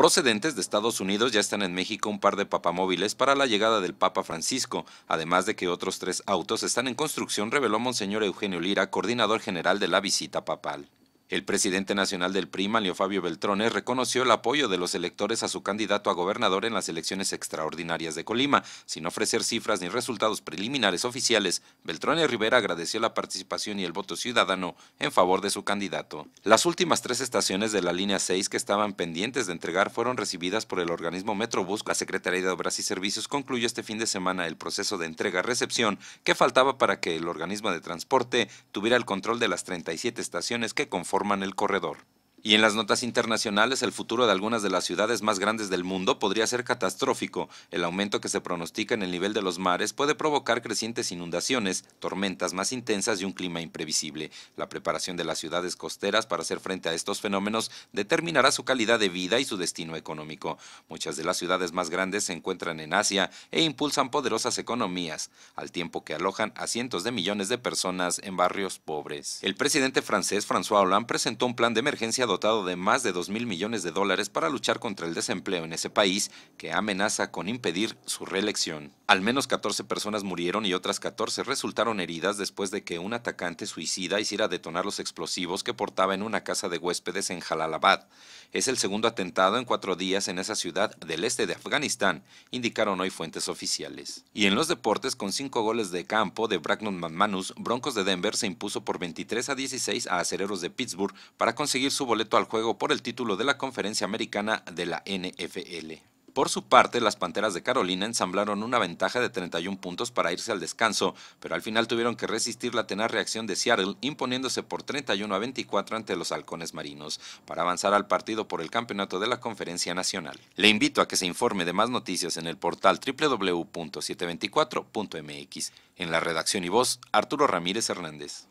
Procedentes de Estados Unidos ya están en México un par de papamóviles para la llegada del Papa Francisco, además de que otros tres autos están en construcción, reveló Monseñor Eugenio Lira, coordinador general de la visita papal. El presidente nacional del PRI, Manlio Fabio Beltrones, reconoció el apoyo de los electores a su candidato a gobernador en las elecciones extraordinarias de Colima. Sin ofrecer cifras ni resultados preliminares oficiales, Beltrones Rivera agradeció la participación y el voto ciudadano en favor de su candidato. Las últimas tres estaciones de la línea 6 que estaban pendientes de entregar fueron recibidas por el organismo Metrobús. La Secretaría de Obras y Servicios concluyó este fin de semana el proceso de entrega-recepción que faltaba para que el organismo de transporte tuviera el control de las 37 estaciones que conforman forman el corredor. Y en las notas internacionales, el futuro de algunas de las ciudades más grandes del mundo podría ser catastrófico. El aumento que se pronostica en el nivel de los mares puede provocar crecientes inundaciones, tormentas más intensas y un clima imprevisible. La preparación de las ciudades costeras para hacer frente a estos fenómenos determinará su calidad de vida y su destino económico. Muchas de las ciudades más grandes se encuentran en Asia e impulsan poderosas economías, al tiempo que alojan a cientos de millones de personas en barrios pobres. El presidente francés François Hollande presentó un plan de emergencia dotado de más de 2 mil millones de dólares para luchar contra el desempleo en ese país que amenaza con impedir su reelección. Al menos 14 personas murieron y otras 14 resultaron heridas después de que un atacante suicida hiciera detonar los explosivos que portaba en una casa de huéspedes en Jalalabad. Es el segundo atentado en cuatro días en esa ciudad del este de Afganistán, indicaron hoy fuentes oficiales. Y en los deportes, con cinco goles de campo de Bracknell Manus, Broncos de Denver se impuso por 23 a 16 a Acereros de Pittsburgh para conseguir su boleto al juego por el título de la Conferencia Americana de la NFL. Por su parte, las Panteras de Carolina ensamblaron una ventaja de 31 puntos para irse al descanso, pero al final tuvieron que resistir la tenaz reacción de Seattle, imponiéndose por 31 a 24 ante los Halcones Marinos, para avanzar al partido por el campeonato de la Conferencia Nacional. Le invito a que se informe de más noticias en el portal www.724.mx. En la redacción y voz, Arturo Ramírez Hernández.